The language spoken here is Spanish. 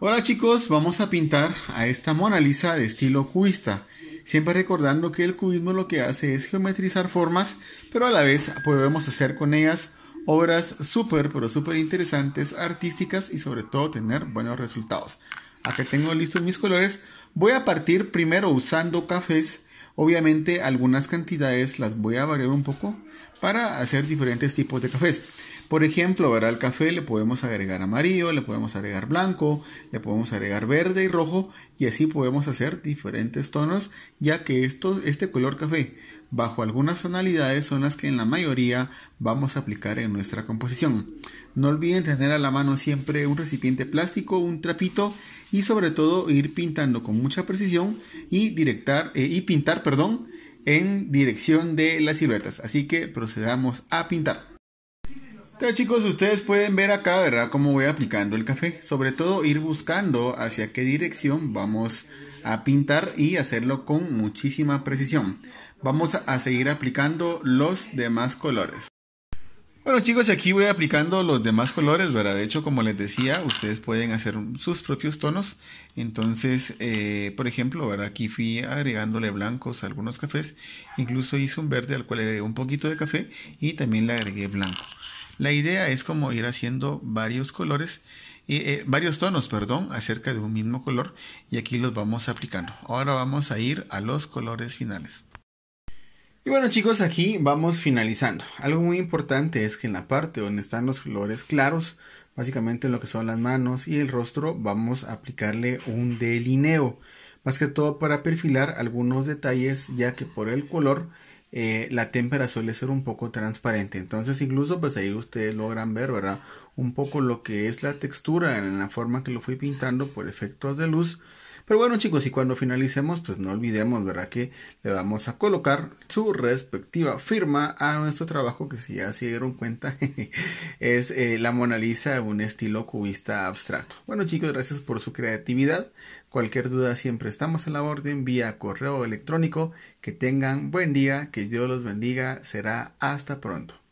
Hola chicos, vamos a pintar a esta Mona Lisa de estilo cubista, siempre recordando que el cubismo lo que hace es geometrizar formas, pero a la vez podemos hacer con ellas obras súper, pero súper interesantes, artísticas y sobre todo tener buenos resultados. Acá tengo listos mis colores, voy a partir primero usando cafés Obviamente algunas cantidades las voy a variar un poco para hacer diferentes tipos de cafés. Por ejemplo, ahora al café le podemos agregar amarillo, le podemos agregar blanco, le podemos agregar verde y rojo y así podemos hacer diferentes tonos ya que esto, este color café bajo algunas tonalidades son las que en la mayoría vamos a aplicar en nuestra composición. No olviden tener a la mano siempre un recipiente plástico, un trapito y sobre todo ir pintando con mucha precisión y, directar, eh, y pintar perdón, en dirección de las siluetas. Así que procedamos a pintar. Entonces chicos, ustedes pueden ver acá, ¿verdad? Cómo voy aplicando el café. Sobre todo ir buscando hacia qué dirección vamos a pintar y hacerlo con muchísima precisión vamos a seguir aplicando los demás colores. Bueno chicos, aquí voy aplicando los demás colores, ¿verdad? De hecho, como les decía, ustedes pueden hacer sus propios tonos. Entonces, eh, por ejemplo, ¿verdad? Aquí fui agregándole blancos a algunos cafés. Incluso hice un verde al cual le agregué un poquito de café y también le agregué blanco. La idea es como ir haciendo varios colores, y eh, eh, varios tonos, perdón, acerca de un mismo color y aquí los vamos aplicando. Ahora vamos a ir a los colores finales. Y bueno chicos, aquí vamos finalizando. Algo muy importante es que en la parte donde están los colores claros, básicamente lo que son las manos y el rostro, vamos a aplicarle un delineo. Más que todo para perfilar algunos detalles, ya que por el color eh, la témpera suele ser un poco transparente. Entonces incluso pues ahí ustedes logran ver, ¿verdad? Un poco lo que es la textura en la forma que lo fui pintando por efectos de luz. Pero bueno chicos, y cuando finalicemos, pues no olvidemos, ¿verdad? Que le vamos a colocar su respectiva firma a nuestro trabajo, que si ya se dieron cuenta, es eh, la Mona Lisa, un estilo cubista abstracto. Bueno chicos, gracias por su creatividad. Cualquier duda siempre estamos a la orden vía correo electrónico. Que tengan buen día, que Dios los bendiga. Será hasta pronto.